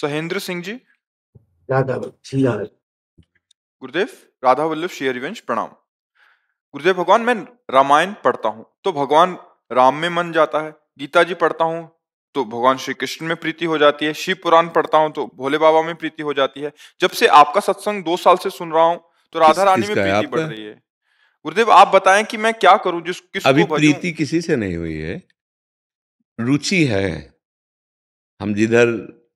सहेंद्र सिंह जी राधा गुरुदेव राधा वल्लभ शेयरवंश प्रणाम गुरुदेव भगवान मैं रामायण पढ़ता हूँ तो भगवान राम में मन जाता है गीता जी पढ़ता हूँ तो भगवान श्री कृष्ण में प्रीति हो जाती है शिव पुराण पढ़ता हूँ तो भोले बाबा में प्रीति हो जाती है जब से आपका सत्संग दो साल से सुन रहा हूँ तो राधा रानी में प्रीति बढ़ रही है गुरुदेव आप बताएं कि मैं क्या करूं जिस किस अभी प्रीति किसी से नहीं हुई है रुचि है हम जिधर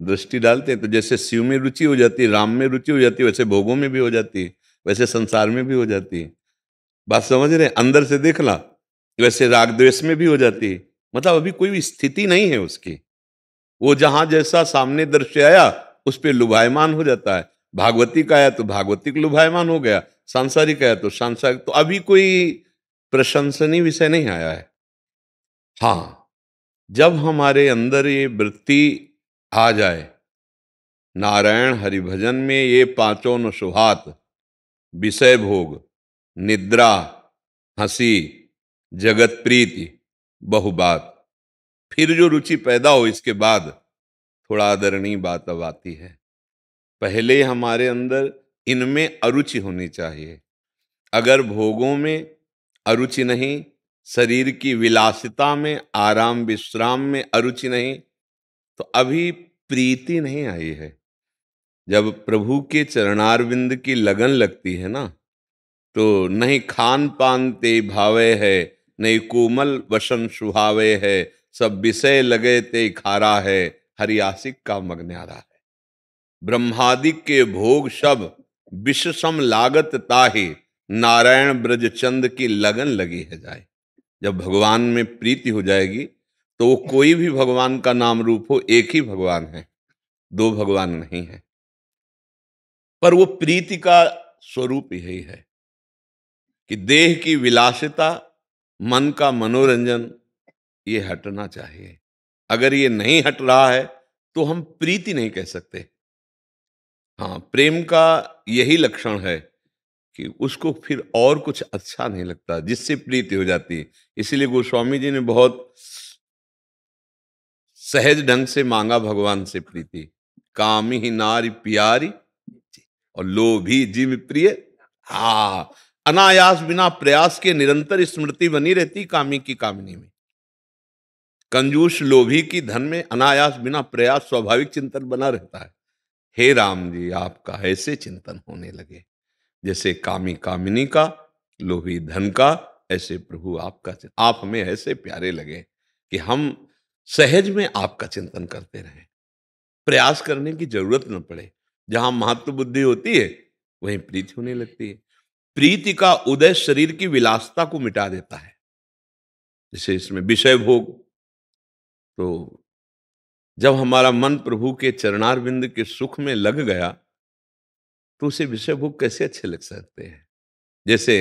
दृष्टि डालते हैं तो जैसे शिव में रुचि हो जाती है राम में रुचि हो जाती है वैसे भोगों में भी हो जाती है वैसे संसार में भी हो जाती है बात समझ रहे हैं अंदर से देख ला वैसे राग द्वेष में भी हो जाती है मतलब अभी कोई स्थिति नहीं है उसकी वो जहां जैसा सामने दृश्य आया उस पर लुभायमान हो जाता है भागवती का आया तो भागवतिक लुभायमान हो गया सांसारिक आया तो सांसारिक तो अभी कोई प्रशंसनीय विषय नहीं आया है हाँ जब हमारे अंदर ये वृत्ति आ जाए नारायण हरिभजन में ये पांचों नशुहात विषय भोग निद्रा हंसी जगत प्रीति बहुबात फिर जो रुचि पैदा हो इसके बाद थोड़ा आदरणीय बात अब आती है पहले हमारे अंदर इनमें अरुचि होनी चाहिए अगर भोगों में अरुचि नहीं शरीर की विलासिता में आराम विश्राम में अरुचि नहीं तो अभी प्रीति नहीं आई है जब प्रभु के चरणारविंद की लगन लगती है ना तो नहीं खान पान ते भावे है नहीं कोमल वसन सुहावे है सब विषय लगे ते खारा है हरियासिक का रहा है ब्रह्मादिक के भोग सब विषसम लागत ताहि नारायण ब्रजचंद की लगन लगी है जाए जब भगवान में प्रीति हो जाएगी तो वो कोई भी भगवान का नाम रूप हो एक ही भगवान है दो भगवान नहीं है पर वो प्रीति का स्वरूप यही है कि देह की विलासिता मन का मनोरंजन ये हटना चाहिए अगर ये नहीं हट रहा है तो हम प्रीति नहीं कह सकते हाँ प्रेम का यही लक्षण है कि उसको फिर और कुछ अच्छा नहीं लगता जिससे प्रीति हो जाती है इसीलिए गोस्वामी जी ने बहुत सहज ढंग से मांगा भगवान से प्रीति काम ही नारी प्यारी और लोभी जीव प्रिय हा अनायास बिना प्रयास के निरंतर स्मृति बनी रहती कामी की कामिनी में कंजूस लोभी की धन में अनायास बिना प्रयास स्वाभाविक चिंतन बना रहता है हे राम जी आपका ऐसे चिंतन होने लगे जैसे कामी कामिनी का लोभी धन का ऐसे प्रभु आपका आप हमें ऐसे प्यारे लगे कि हम सहज में आपका चिंतन करते रहे प्रयास करने की जरूरत न पड़े जहां महत्व बुद्धि होती है वहीं प्रीति होने लगती है प्रीति का उदय शरीर की विलासता को मिटा देता है जैसे इसमें विषय भोग तो जब हमारा मन प्रभु के बिंद के सुख में लग गया तो उसे विषय भोग कैसे अच्छे लग सकते हैं जैसे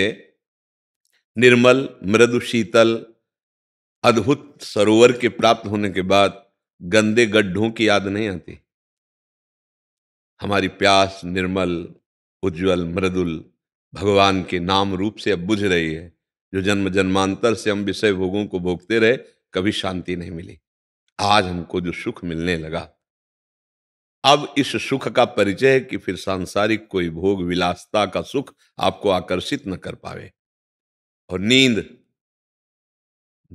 निर्मल मृदु शीतल अद्भुत सरोवर के प्राप्त होने के बाद गंदे गड्ढों की याद नहीं आती हमारी प्यास निर्मल उज्जवल मृदुल भगवान के नाम रूप से अब बुझ रही है जो जन्म जन्मांतर से हम विषय भोगों को भोगते रहे कभी शांति नहीं मिली आज हमको जो सुख मिलने लगा अब इस सुख का परिचय है कि फिर सांसारिक कोई भोग विलासता का सुख आपको आकर्षित न कर पावे और नींद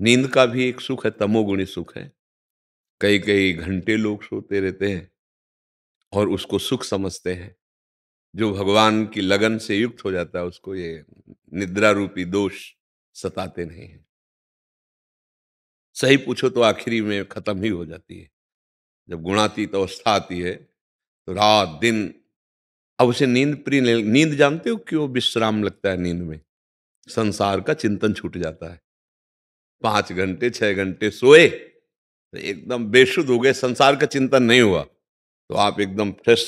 नींद का भी एक सुख है तमोगुणी सुख है कई कई घंटे लोग सोते रहते हैं और उसको सुख समझते हैं जो भगवान की लगन से युक्त हो जाता है उसको ये निद्रा रूपी दोष सताते नहीं हैं सही पूछो तो आखिरी में खत्म ही हो जाती है जब गुणातीत तो अवस्था आती है तो रात दिन अब उसे नींद प्रिय नींद जानते हो क्यों विश्राम लगता है नींद में संसार का चिंतन छूट जाता है पांच घंटे छह घंटे सोए तो एकदम बेशुद्ध हो गए संसार का चिंतन नहीं हुआ तो आप एकदम फ्रेश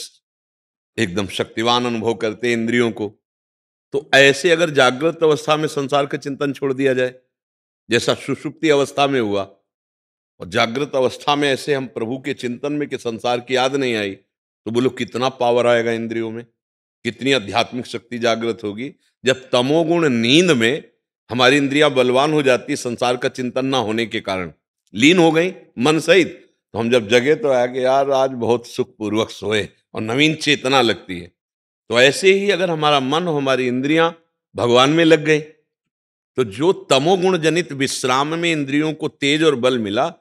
एकदम शक्तिवान अनुभव करते इंद्रियों को तो ऐसे अगर जागृत अवस्था में संसार का चिंतन छोड़ दिया जाए जैसा सुषुप्ति अवस्था में हुआ और जागृत अवस्था में ऐसे हम प्रभु के चिंतन में कि संसार की याद नहीं आई तो बोलो कितना पावर आएगा इंद्रियों में कितनी आध्यात्मिक शक्ति जागृत होगी जब तमोगुण नींद में हमारी इंद्रियां बलवान हो जाती संसार का चिंतन ना होने के कारण लीन हो गई मन सहित तो हम जब जगे तो आया कि यार आज बहुत सुखपूर्वक सोए और नवीन चेतना लगती है तो ऐसे ही अगर हमारा मन हमारी इंद्रियां भगवान में लग गई तो जो तमोगुण जनित विश्राम में इंद्रियों को तेज और बल मिला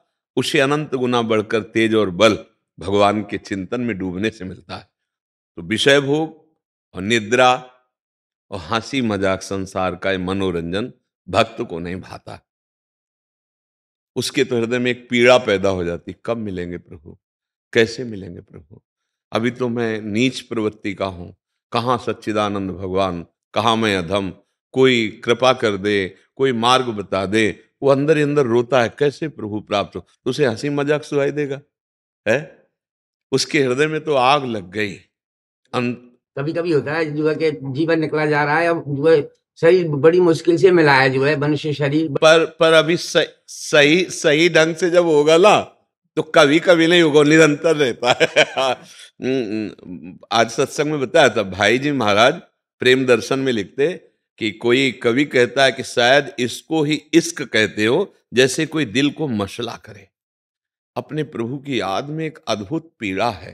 उसे अनंत गुना बढ़कर तेज और बल भगवान के चिंतन में डूबने से मिलता है तो विषय भोग और निद्रा और हंसी मजाक संसार का मनोरंजन भक्त को नहीं भाता उसके तो हृदय में एक पीड़ा पैदा हो जाती कब मिलेंगे प्रभु कैसे मिलेंगे प्रभु अभी तो मैं नीच प्रवृत्ति का हूँ कहाँ सच्चिदानंद भगवान कहाँ मैं अधम कोई कृपा कर दे कोई मार्ग बता दे वो अंदर ही अंदर रोता है कैसे प्रभु प्राप्त हो तो उसे हंसी मजाक सुहाई देगा है उसके हृदय में तो आग लग गई अं... कभी कभी होता है है कि जीवन निकला जा रहा है अब शरीर बड़ी मुश्किल से मिलाया जो है मनुष्य शरीर पर पर अभी सही सही सही ढंग से जब होगा ना तो कभी कभी नहीं होगा निरंतर रहता है हम्म, हम्म, आज सत्संग में बताया था भाई जी महाराज प्रेम दर्शन में लिखते कि कोई कवि कहता है कि शायद इसको ही इश्क कहते हो जैसे कोई दिल को मसला करे अपने प्रभु की याद में एक अद्भुत पीड़ा है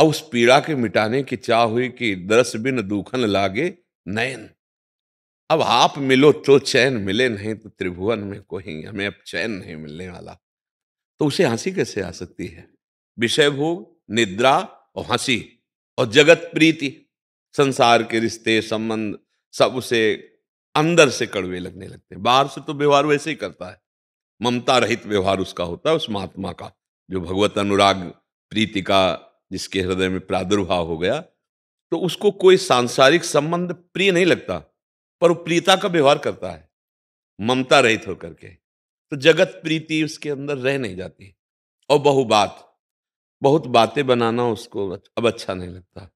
और उस पीड़ा के मिटाने की चाह हुई कि दस बिन दुखन लागे नयन अब आप मिलो तो चैन मिले नहीं तो त्रिभुवन में कोई हमें अब चैन नहीं मिलने वाला तो उसे हंसी कैसे आ सकती है विषय भोग निद्रा और हंसी और जगत प्रीति संसार के रिश्ते संबंध सब उसे अंदर से कड़वे लगने लगते हैं बाहर से तो व्यवहार वैसे ही करता है ममता रहित व्यवहार उसका होता है उस महात्मा का जो भगवत अनुराग प्रीति का जिसके हृदय में प्रादुर्भाव हो गया तो उसको कोई सांसारिक संबंध प्रिय नहीं लगता पर वो प्रीता का व्यवहार करता है ममता रहित होकर के तो जगत प्रीति उसके अंदर रह नहीं जाती और बहु बात बहुत बातें बनाना उसको अब अच्छा नहीं लगता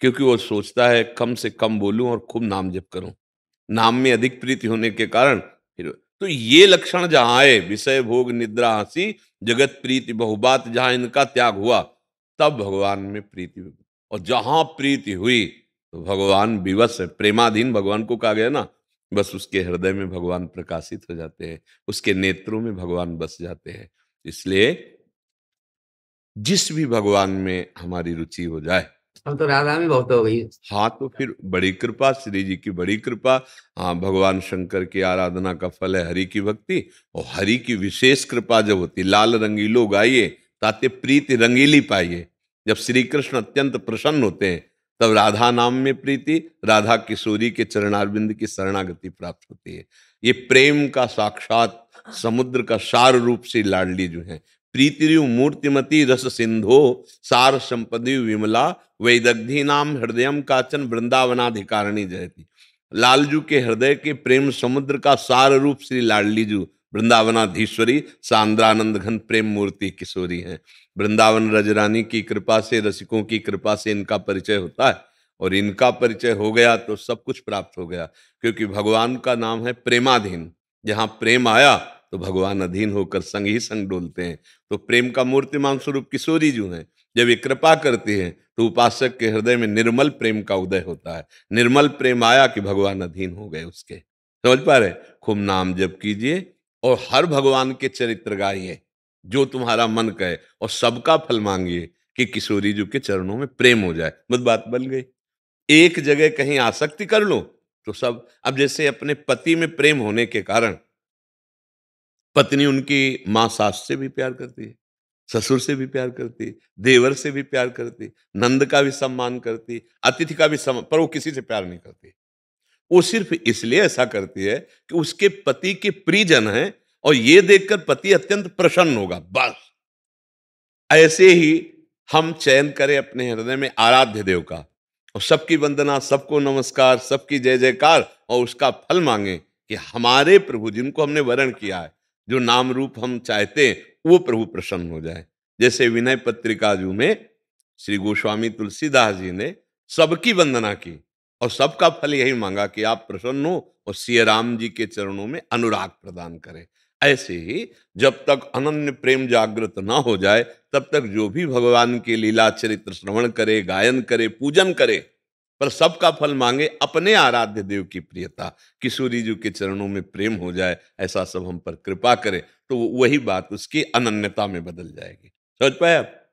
क्योंकि वो सोचता है कम से कम बोलूं और खूब नाम जप करूं नाम में अधिक प्रीति होने के कारण फिर तो ये लक्षण जहां आए विषय भोग निद्रा हंसी जगत प्रीति बहुबात जहां इनका त्याग हुआ तब भगवान में प्रीति और जहां प्रीति हुई तो भगवान विवश है प्रेमाधीन भगवान को कहा गया ना बस उसके हृदय में भगवान प्रकाशित हो जाते हैं उसके नेत्रों में भगवान बस जाते हैं इसलिए जिस भी भगवान में हमारी रुचि हो जाए हम तो राधा में बहुत हो गई हाँ तो फिर बड़ी कृपा श्री जी की बड़ी कृपा हाँ भगवान शंकर की आराधना का फल है हरि की भक्ति और हरि की विशेष कृपा जब होती लाल रंगीलो गाइए ताते प्रीति रंगीली पाइए जब श्री कृष्ण अत्यंत प्रसन्न होते हैं तब राधा नाम में प्रीति राधा किशोरी के चरणारविंद की शरणागति प्राप्त होती है ये प्रेम का साक्षात समुद्र का सार रूप से लाडली जो है प्रीतिरु मूर्तिमती रस सिंधो सार संपदि विमला वैदग्धि नाम हृदय काचन वृंदावनाधिकारिणी जयती लालजू के हृदय के प्रेम समुद्र का सार रूप श्री लाडलीजू वृंदावनाधीश्वरी सांद्रानंद घन प्रेम मूर्ति किशोरी हैं वृंदावन रजरानी की कृपा से रसिकों की कृपा से इनका परिचय होता है और इनका परिचय हो गया तो सब कुछ प्राप्त हो गया क्योंकि भगवान का नाम है प्रेमाधीन जहाँ प्रेम आया तो भगवान अधीन होकर संग ही संग डोलते हैं तो प्रेम का मूर्तिमान स्वरूप किशोरी जो हैं जब ये कृपा करती हैं तो उपासक के हृदय में निर्मल प्रेम का उदय होता है निर्मल प्रेम आया कि भगवान अधीन हो गए उसके समझ पा रहे खूब नाम जप कीजिए और हर भगवान के चरित्र गाइए जो तुम्हारा मन कहे और सबका फल मांगिए कि किशोरी जी के चरणों में प्रेम हो जाए बस बात बन गई एक जगह कहीं आसक्ति कर लो तो सब अब जैसे अपने पति में प्रेम होने के कारण पत्नी उनकी माँ सास से भी प्यार करती है ससुर से भी प्यार करती देवर से भी प्यार करती नंद का भी सम्मान करती अतिथि का भी सम्मान पर वो किसी से प्यार नहीं करती वो सिर्फ इसलिए ऐसा करती है कि उसके पति के प्रिजन हैं और ये देखकर पति अत्यंत प्रसन्न होगा बस ऐसे ही हम चयन करें अपने हृदय में आराध्य देव का और सबकी वंदना सबको नमस्कार सबकी जय जयकार और उसका फल मांगे कि हमारे प्रभु जिनको हमने वर्ण किया है जो नाम रूप हम चाहते हैं वो प्रभु प्रसन्न हो जाए जैसे विनय पत्रिकाजू में श्री गोस्वामी तुलसीदास जी ने सबकी वंदना की और सबका फल यही मांगा कि आप प्रसन्न हो और सिय राम जी के चरणों में अनुराग प्रदान करें ऐसे ही जब तक अनन्य प्रेम जागृत ना हो जाए तब तक जो भी भगवान के लीला चरित्र श्रवण करे गायन करे पूजन करे पर सबका फल मांगे अपने आराध्य देव की प्रियता किशोरी जी के चरणों में प्रेम हो जाए ऐसा सब हम पर कृपा करे तो वही बात उसकी अनन्यता में बदल जाएगी समझ पाए आप